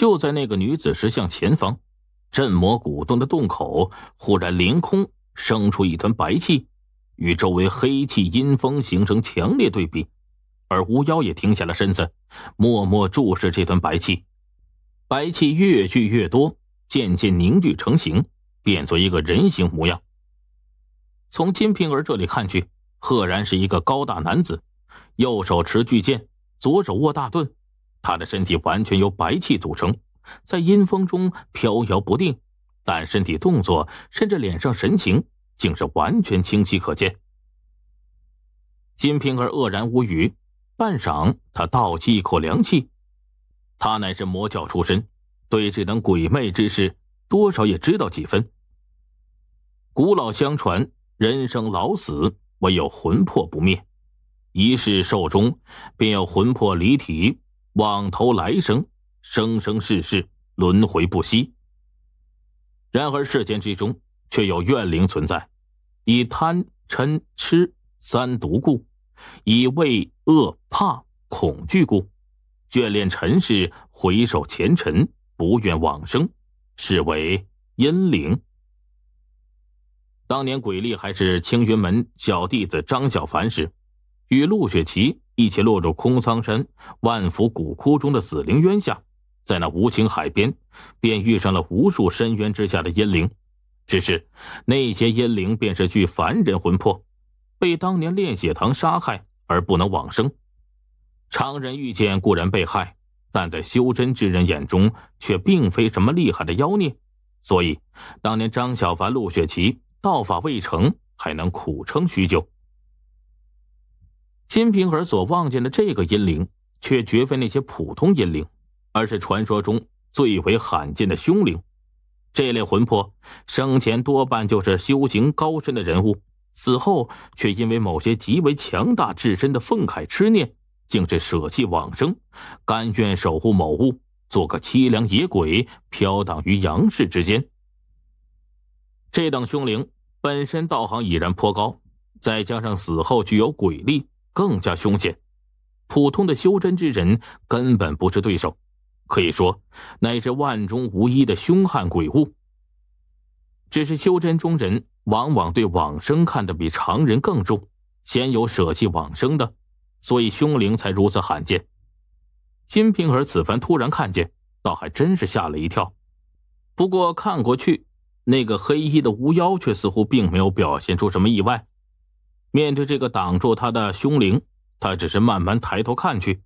就在那个女子石像前方，镇魔古洞的洞口忽然凌空生出一团白气，与周围黑气阴风形成强烈对比。而巫妖也停下了身子，默默注视这团白气。白气越聚越多，渐渐凝聚成形，变作一个人形模样。从金瓶儿这里看去，赫然是一个高大男子，右手持巨剑，左手握大盾。他的身体完全由白气组成，在阴风中飘摇不定，但身体动作甚至脸上神情竟是完全清晰可见。金瓶儿愕然无语，半晌，他倒吸一口凉气。他乃是魔教出身，对这等鬼魅之事多少也知道几分。古老相传，人生老死，唯有魂魄不灭，一世寿终，便有魂魄离体。往头来生，生生世世轮回不息。然而世间之中却有怨灵存在，以贪嗔痴三毒故，以畏恶怕恐惧故，眷恋尘世，回首前尘，不愿往生，是为阴灵。当年鬼力还是青云门小弟子张小凡时。与陆雪琪一起落入空苍山万福古窟中的死灵渊下，在那无情海边，便遇上了无数深渊之下的阴灵。只是那些阴灵便是具凡人魂魄，被当年炼血堂杀害而不能往生。常人遇见固然被害，但在修真之人眼中却并非什么厉害的妖孽。所以，当年张小凡、陆雪琪道法未成，还能苦撑许久。金瓶儿所望见的这个阴灵，却绝非那些普通阴灵，而是传说中最为罕见的凶灵。这类魂魄生前多半就是修行高深的人物，死后却因为某些极为强大至深的愤慨痴念，竟是舍弃往生，甘愿守护某物，做个凄凉野鬼飘荡于阳世之间。这等凶灵本身道行已然颇高，再加上死后具有鬼力。更加凶险，普通的修真之人根本不是对手，可以说乃是万中无一的凶悍鬼物。只是修真中人往往对往生看得比常人更重，鲜有舍弃往生的，所以凶灵才如此罕见。金瓶儿此番突然看见，倒还真是吓了一跳。不过看过去，那个黑衣的巫妖却似乎并没有表现出什么意外。面对这个挡住他的凶灵，他只是慢慢抬头看去。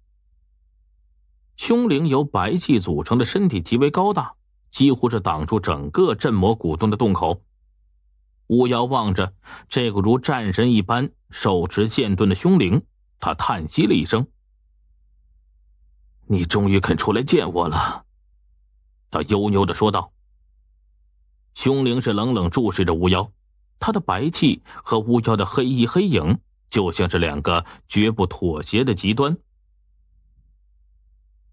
凶灵由白气组成的身体极为高大，几乎是挡住整个镇魔古洞的洞口。巫妖望着这个如战神一般手持剑盾的凶灵，他叹息了一声：“你终于肯出来见我了。”他悠悠的说道。凶灵是冷冷注视着巫妖。他的白气和巫妖的黑衣黑影，就像是两个绝不妥协的极端。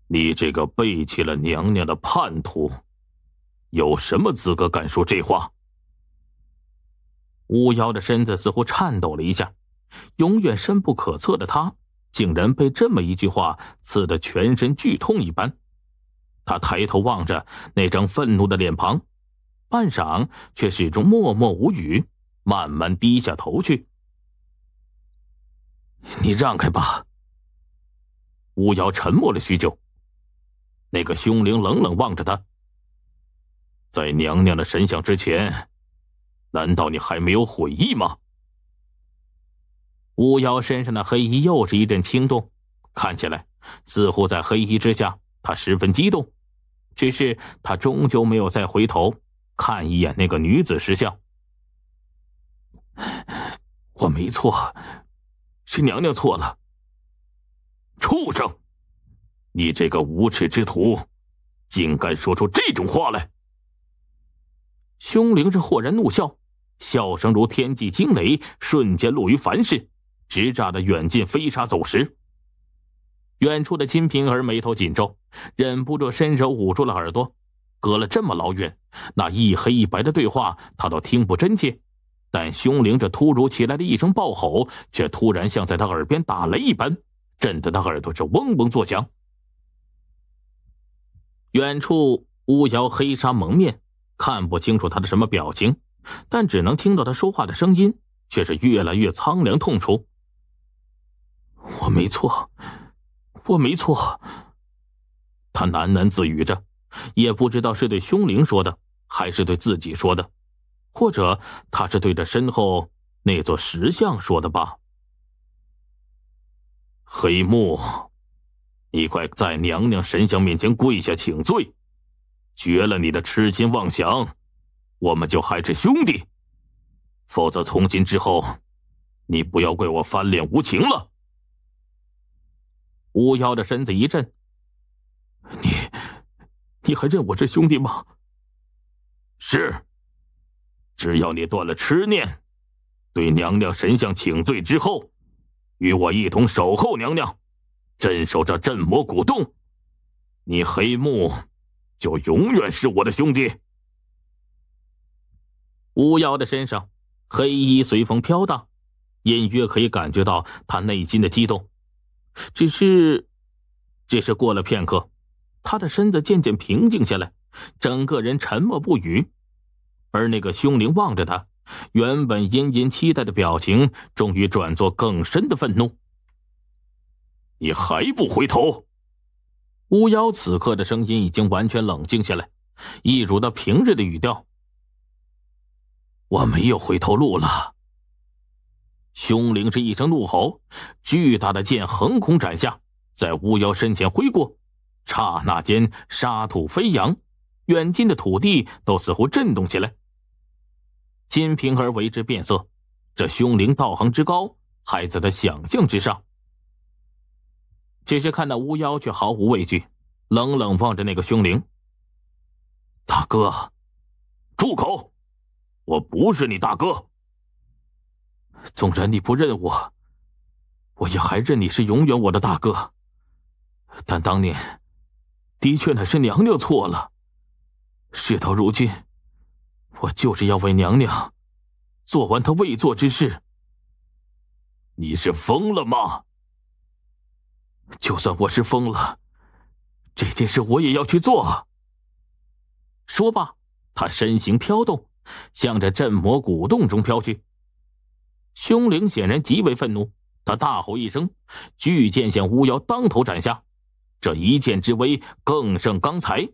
你这个背弃了娘娘的叛徒，有什么资格敢说这话？巫妖的身子似乎颤抖了一下，永远深不可测的他，竟然被这么一句话刺得全身剧痛一般。他抬头望着那张愤怒的脸庞，半晌却始终默默无语。慢慢低下头去，你让开吧。巫妖沉默了许久，那个凶灵冷冷望着他，在娘娘的神像之前，难道你还没有悔意吗？巫妖身上的黑衣又是一阵轻动，看起来似乎在黑衣之下，他十分激动，只是他终究没有再回头看一眼那个女子石像。我没错，是娘娘错了。畜生，你这个无耻之徒，竟敢说出这种话来！凶灵是豁然怒笑，笑声如天际惊雷，瞬间落于凡世，直炸得远近飞沙走石。远处的金瓶儿眉头紧皱，忍不住伸手捂住了耳朵。隔了这么老远，那一黑一白的对话，他都听不真切。但凶灵这突如其来的一声暴吼，却突然像在他耳边打雷一般，震得他耳朵是嗡嗡作响。远处巫妖黑纱蒙面，看不清楚他的什么表情，但只能听到他说话的声音，却是越来越苍凉痛楚。我没错，我没错。他喃喃自语着，也不知道是对凶灵说的，还是对自己说的。或者他是对着身后那座石像说的吧？黑木，你快在娘娘神像面前跪下请罪，绝了你的痴心妄想，我们就还是兄弟；否则从今之后，你不要怪我翻脸无情了。巫妖的身子一震：“你，你还认我是兄弟吗？”“是。”只要你断了痴念，对娘娘神像请罪之后，与我一同守候娘娘，镇守这镇魔古洞，你黑木，就永远是我的兄弟。巫妖的身上，黑衣随风飘荡，隐约可以感觉到他内心的激动，只是，只是过了片刻，他的身子渐渐平静下来，整个人沉默不语。而那个凶灵望着他，原本殷殷期待的表情，终于转作更深的愤怒。你还不回头？巫妖此刻的声音已经完全冷静下来，一如他平日的语调。我没有回头路了。凶灵是一声怒吼，巨大的剑横空斩下，在巫妖身前挥过，刹那间沙土飞扬，远近的土地都似乎震动起来。金瓶儿为之变色，这凶灵道行之高，还在他想象之上。只是看那巫妖，却毫无畏惧，冷冷望着那个凶灵。大哥，住口！我不是你大哥。纵然你不认我，我也还认你是永远我的大哥。但当年，的确乃是娘娘错了。事到如今。我就是要为娘娘，做完她未做之事。你是疯了吗？就算我是疯了，这件事我也要去做。说罢，他身形飘动，向着镇魔古洞中飘去。凶灵显然极为愤怒，他大吼一声，巨剑向巫妖当头斩下，这一剑之威更胜刚才，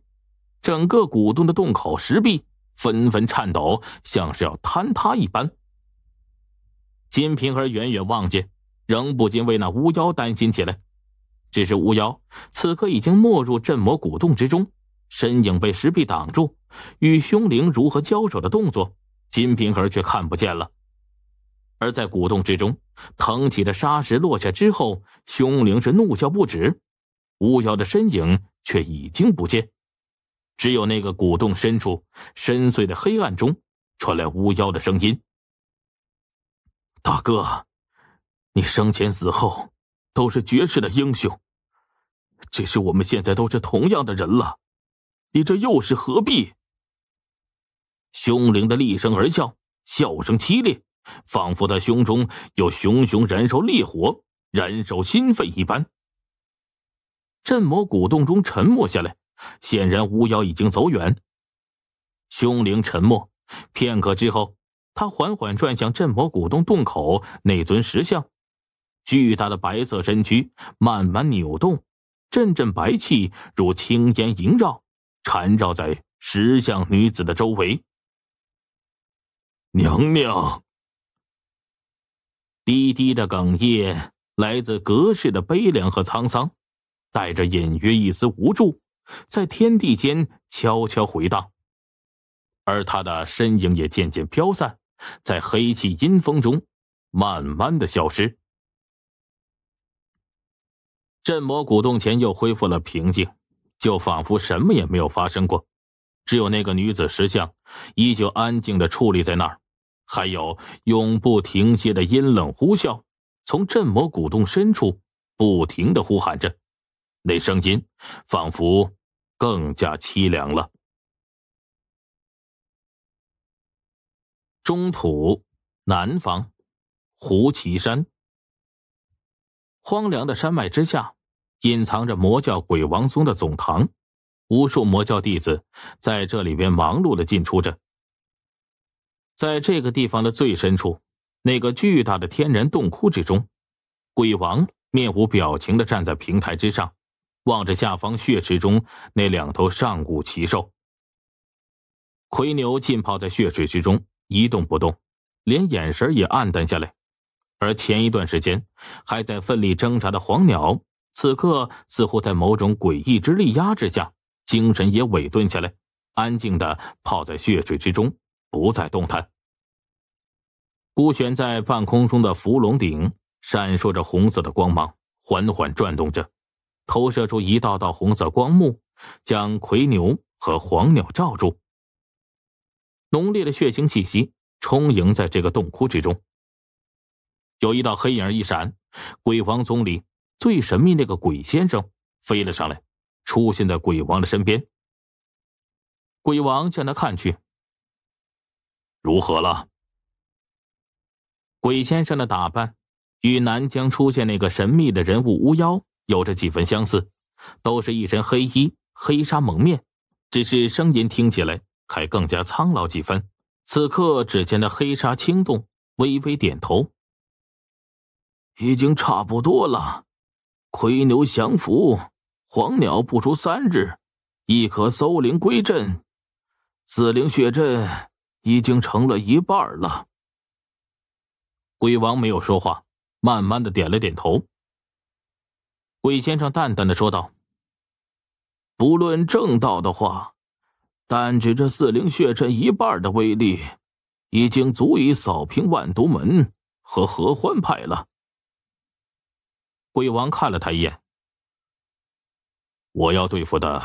整个古洞的洞口石壁。纷纷颤抖，像是要坍塌一般。金平儿远远望见，仍不禁为那巫妖担心起来。只是巫妖此刻已经没入镇魔古洞之中，身影被石壁挡住，与凶灵如何交手的动作，金平儿却看不见了。而在古洞之中，腾起的沙石落下之后，凶灵是怒叫不止，巫妖的身影却已经不见。只有那个古洞深处深邃的黑暗中，传来巫妖的声音：“大哥，你生前死后都是绝世的英雄。只是我们现在都是同样的人了，你这又是何必？”凶灵的厉声而笑，笑声凄厉，仿佛他胸中有熊熊燃烧烈火，燃烧心肺一般。镇魔古洞中沉默下来。显然巫妖已经走远，凶灵沉默。片刻之后，他缓缓转向镇魔古洞洞口那尊石像，巨大的白色身躯慢慢扭动，阵阵白气如青烟萦绕，缠绕在石像女子的周围。娘娘，低低的哽咽，来自隔世的悲凉和沧桑，带着隐约一丝无助。在天地间悄悄回荡，而他的身影也渐渐飘散，在黑气阴风中，慢慢的消失。镇魔古洞前又恢复了平静，就仿佛什么也没有发生过，只有那个女子石像依旧安静的矗立在那儿，还有永不停歇的阴冷呼啸，从镇魔古洞深处不停的呼喊着。那声音，仿佛更加凄凉了。中土南方，胡岐山。荒凉的山脉之下，隐藏着魔教鬼王宗的总堂，无数魔教弟子在这里边忙碌的进出着。在这个地方的最深处，那个巨大的天然洞窟之中，鬼王面无表情的站在平台之上。望着下方血池中那两头上古奇兽，奎牛浸泡在血水之中一动不动，连眼神也暗淡下来；而前一段时间还在奋力挣扎的黄鸟，此刻似乎在某种诡异之力压制下，精神也萎顿下来，安静的泡在血水之中，不再动弹。孤悬在半空中的伏龙鼎闪烁着红色的光芒，缓缓转动着。投射出一道道红色光幕，将魁牛和黄鸟罩住。浓烈的血腥气息充盈在这个洞窟之中。有一道黑影一闪，鬼王宗里最神秘那个鬼先生飞了上来，出现在鬼王的身边。鬼王向他看去，如何了？鬼先生的打扮与南疆出现那个神秘的人物巫妖。有着几分相似，都是一身黑衣、黑纱蒙面，只是声音听起来还更加苍老几分。此刻只见那黑纱轻动，微微点头。已经差不多了，夔牛降服，黄鸟不出三日，亦可搜灵归阵，紫灵血阵已经成了一半了。鬼王没有说话，慢慢的点了点头。鬼先生淡淡的说道：“不论正道的话，但指这四灵血阵一半的威力，已经足以扫平万毒门和合欢派了。”鬼王看了他一眼：“我要对付的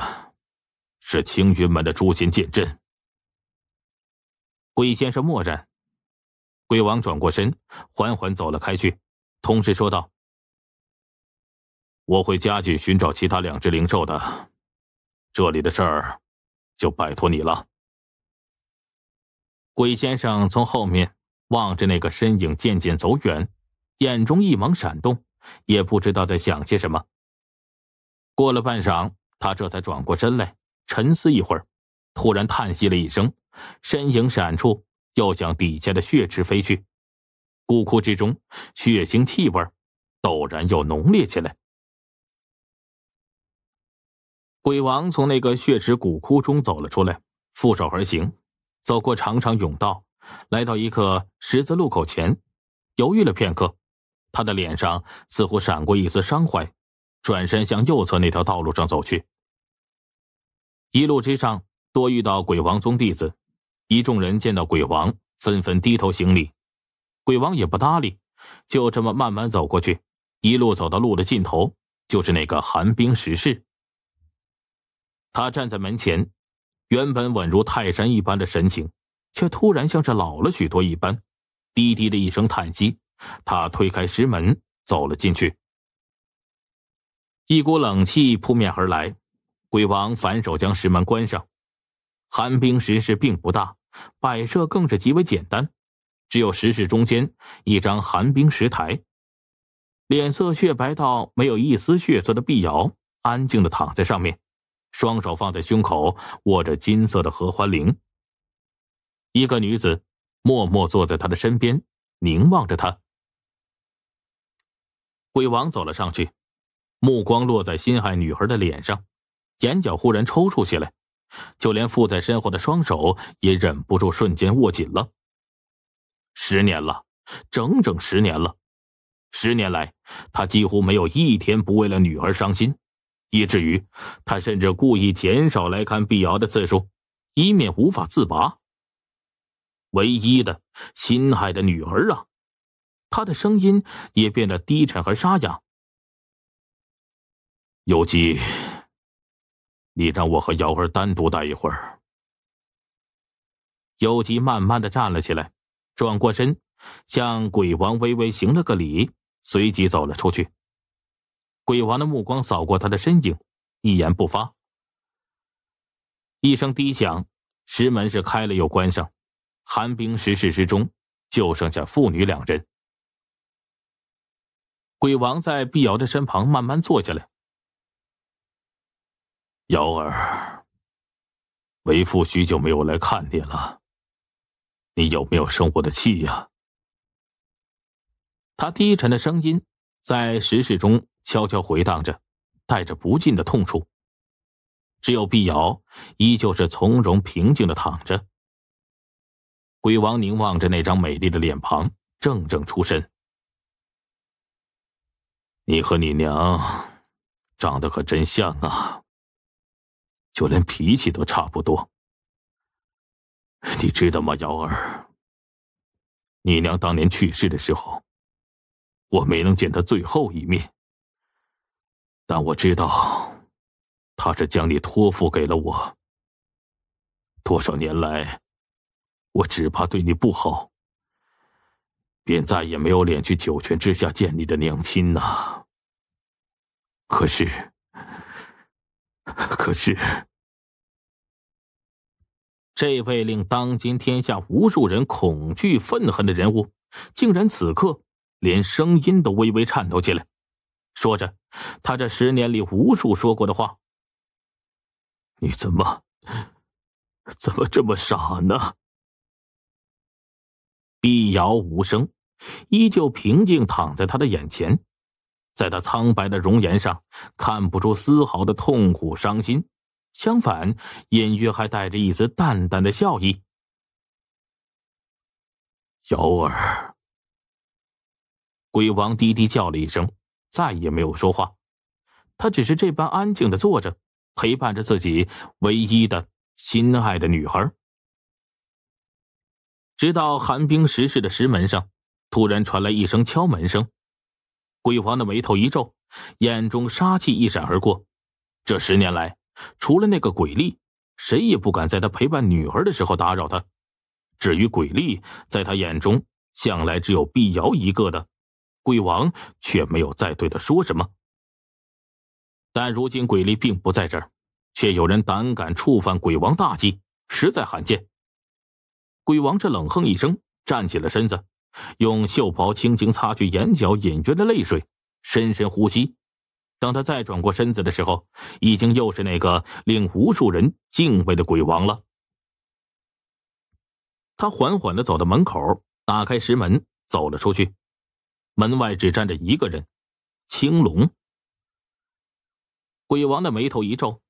是青云门的诛仙剑阵。”鬼先生默然。鬼王转过身，缓缓走了开去，同时说道。我会加紧寻找其他两只灵兽的，这里的事儿就拜托你了。鬼先生从后面望着那个身影渐渐走远，眼中一芒闪动，也不知道在想些什么。过了半晌，他这才转过身来，沉思一会儿，突然叹息了一声，身影闪出，又向底下的血池飞去。古窟之中，血腥气味陡然又浓烈起来。鬼王从那个血池古窟中走了出来，负手而行，走过长长甬道，来到一个十字路口前，犹豫了片刻，他的脸上似乎闪过一丝伤怀，转身向右侧那条道路上走去。一路之上多遇到鬼王宗弟子，一众人见到鬼王，纷纷低头行礼，鬼王也不搭理，就这么慢慢走过去，一路走到路的尽头，就是那个寒冰石室。他站在门前，原本稳如泰山一般的神情，却突然像是老了许多一般。低低的一声叹息，他推开石门走了进去。一股冷气扑面而来，鬼王反手将石门关上。寒冰石室并不大，摆设更是极为简单，只有石室中间一张寒冰石台。脸色雪白到没有一丝血色的碧瑶，安静的躺在上面。双手放在胸口，握着金色的合欢铃。一个女子默默坐在他的身边，凝望着他。鬼王走了上去，目光落在心爱女儿的脸上，眼角忽然抽搐起来，就连附在身后的双手也忍不住瞬间握紧了。十年了，整整十年了，十年来，他几乎没有一天不为了女儿伤心。以至于他甚至故意减少来看碧瑶的次数，以免无法自拔。唯一的心爱的女儿啊！他的声音也变得低沉和沙哑。有机，你让我和瑶儿单独待一会儿。有吉慢慢的站了起来，转过身，向鬼王微微行了个礼，随即走了出去。鬼王的目光扫过他的身影，一言不发。一声低响，石门是开了又关上，寒冰石室之中就剩下父女两人。鬼王在碧瑶的身旁慢慢坐下来。瑶儿，为父许久没有来看你了，你有没有生我的气呀？他低沉的声音在石室中。悄悄回荡着，带着不尽的痛楚。只有碧瑶依旧是从容平静的躺着。鬼王凝望着那张美丽的脸庞，怔怔出神。你和你娘长得可真像啊，就连脾气都差不多。你知道吗，瑶儿？你娘当年去世的时候，我没能见她最后一面。但我知道，他是将你托付给了我。多少年来，我只怕对你不好，便再也没有脸去九泉之下见你的娘亲呐。可是，可是，这位令当今天下无数人恐惧愤恨的人物，竟然此刻连声音都微微颤抖起来。说着，他这十年里无数说过的话。你怎么，怎么这么傻呢？碧瑶无声，依旧平静躺在他的眼前，在他苍白的容颜上看不出丝毫的痛苦伤心，相反，隐约还带着一丝淡淡的笑意。瑶儿，鬼王低低叫了一声。再也没有说话，他只是这般安静的坐着，陪伴着自己唯一的心爱的女孩。直到寒冰石室的石门上，突然传来一声敲门声，鬼皇的眉头一皱，眼中杀气一闪而过。这十年来，除了那个鬼力，谁也不敢在他陪伴女儿的时候打扰他。至于鬼力，在他眼中，向来只有碧瑶一个的。鬼王却没有再对他说什么。但如今鬼力并不在这儿，却有人胆敢触犯鬼王大忌，实在罕见。鬼王这冷哼一声，站起了身子，用袖袍轻轻擦去眼角隐约的泪水，深深呼吸。当他再转过身子的时候，已经又是那个令无数人敬畏的鬼王了。他缓缓的走到门口，打开石门，走了出去。门外只站着一个人，青龙。鬼王的眉头一皱，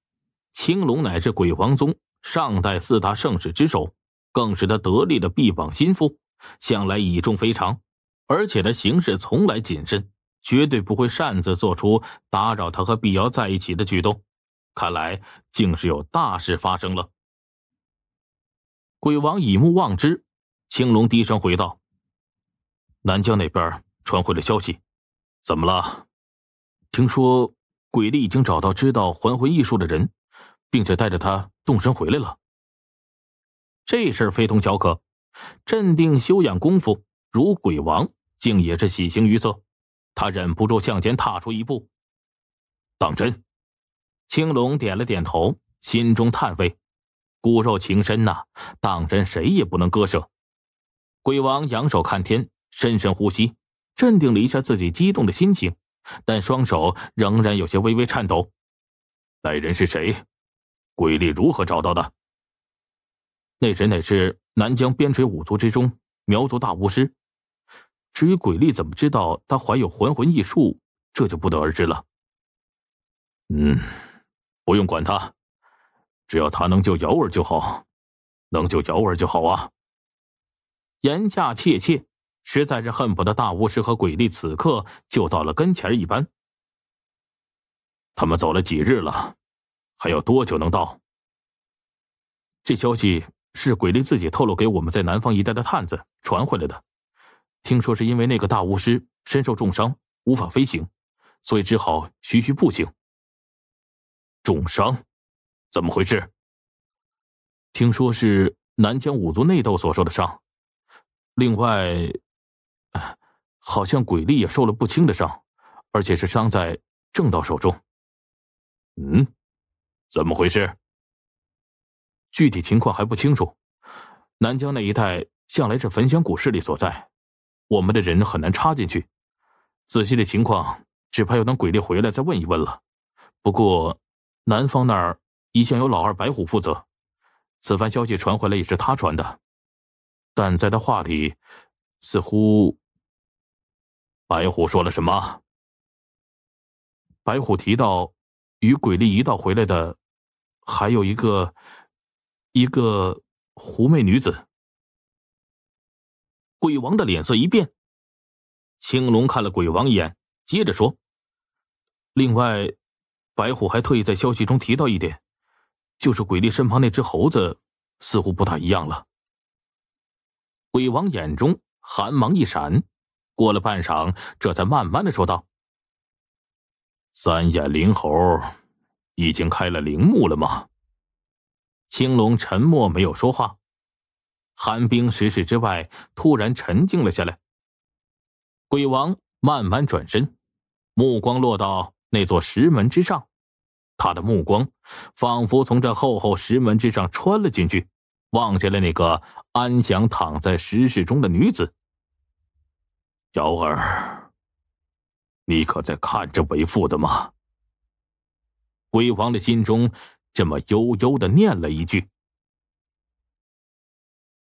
青龙乃是鬼王宗上代四大圣使之首，更是他得力的臂膀心腹，向来倚重非常。而且他行事从来谨慎，绝对不会擅自做出打扰他和碧瑶在一起的举动。看来竟是有大事发生了。鬼王以目望之，青龙低声回道：“南疆那边。”传回了消息，怎么了？听说鬼力已经找到知道还魂艺术的人，并且带着他动身回来了。这事儿非同小可，镇定修养功夫如鬼王，竟也是喜形于色。他忍不住向前踏出一步。当真？青龙点了点头，心中叹慰：骨肉情深呐，当真谁也不能割舍。”鬼王仰首看天，深深呼吸。镇定了一下自己激动的心情，但双手仍然有些微微颤抖。来人是谁？鬼力如何找到的？那人乃是南疆边陲五族之中苗族大巫师。至于鬼力怎么知道他怀有还魂异术，这就不得而知了。嗯，不用管他，只要他能救瑶儿就好，能救瑶儿就好啊！言下切切。实在是恨不得大巫师和鬼力此刻就到了跟前儿一般。他们走了几日了，还要多久能到？这消息是鬼力自己透露给我们在南方一带的探子传回来的。听说是因为那个大巫师身受重伤，无法飞行，所以只好徐徐步行。重伤？怎么回事？听说是南疆五族内斗所受的伤，另外。好像鬼力也受了不轻的伤，而且是伤在正道手中。嗯，怎么回事？具体情况还不清楚。南疆那一带向来是焚香谷势力所在，我们的人很难插进去。仔细的情况，只怕要等鬼力回来再问一问了。不过，南方那儿一向由老二白虎负责，此番消息传回来也是他传的，但在他话里，似乎。白虎说了什么？白虎提到，与鬼厉一道回来的，还有一个，一个狐媚女子。鬼王的脸色一变，青龙看了鬼王一眼，接着说：“另外，白虎还特意在消息中提到一点，就是鬼力身旁那只猴子，似乎不大一样了。”鬼王眼中寒芒一闪。过了半晌，这才慢慢的说道：“三眼灵猴，已经开了陵墓了吗？”青龙沉默，没有说话。寒冰石室之外，突然沉静了下来。鬼王慢慢转身，目光落到那座石门之上。他的目光仿佛从这厚厚石门之上穿了进去，望见了那个安详躺在石室中的女子。瑶儿，你可在看着为父的吗？鬼王的心中，这么悠悠的念了一句。